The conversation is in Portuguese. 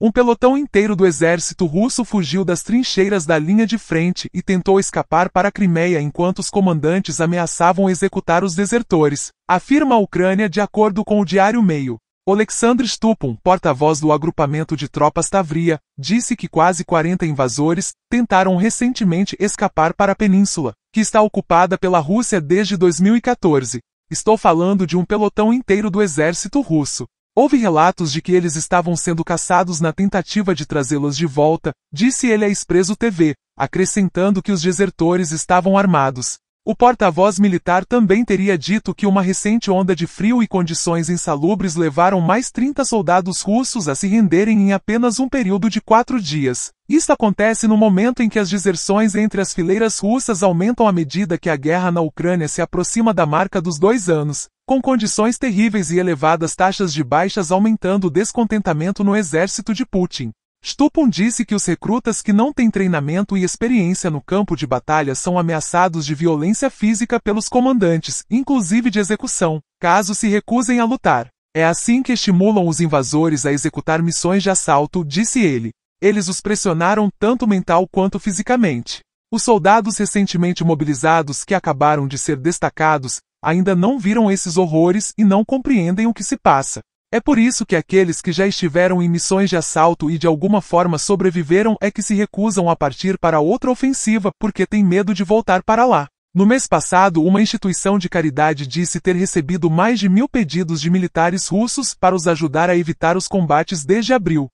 Um pelotão inteiro do exército russo fugiu das trincheiras da linha de frente e tentou escapar para a Crimeia enquanto os comandantes ameaçavam executar os desertores, afirma a Ucrânia de acordo com o Diário Meio. Oleksandr Stupun, porta-voz do agrupamento de tropas Tavria, disse que quase 40 invasores tentaram recentemente escapar para a península, que está ocupada pela Rússia desde 2014. Estou falando de um pelotão inteiro do exército russo. Houve relatos de que eles estavam sendo caçados na tentativa de trazê-los de volta, disse ele à Expresso TV, acrescentando que os desertores estavam armados. O porta-voz militar também teria dito que uma recente onda de frio e condições insalubres levaram mais 30 soldados russos a se renderem em apenas um período de quatro dias. Isso acontece no momento em que as deserções entre as fileiras russas aumentam à medida que a guerra na Ucrânia se aproxima da marca dos dois anos, com condições terríveis e elevadas taxas de baixas aumentando o descontentamento no exército de Putin. Stupun disse que os recrutas que não têm treinamento e experiência no campo de batalha são ameaçados de violência física pelos comandantes, inclusive de execução, caso se recusem a lutar. É assim que estimulam os invasores a executar missões de assalto, disse ele. Eles os pressionaram tanto mental quanto fisicamente. Os soldados recentemente mobilizados que acabaram de ser destacados ainda não viram esses horrores e não compreendem o que se passa. É por isso que aqueles que já estiveram em missões de assalto e de alguma forma sobreviveram é que se recusam a partir para outra ofensiva porque têm medo de voltar para lá. No mês passado, uma instituição de caridade disse ter recebido mais de mil pedidos de militares russos para os ajudar a evitar os combates desde abril.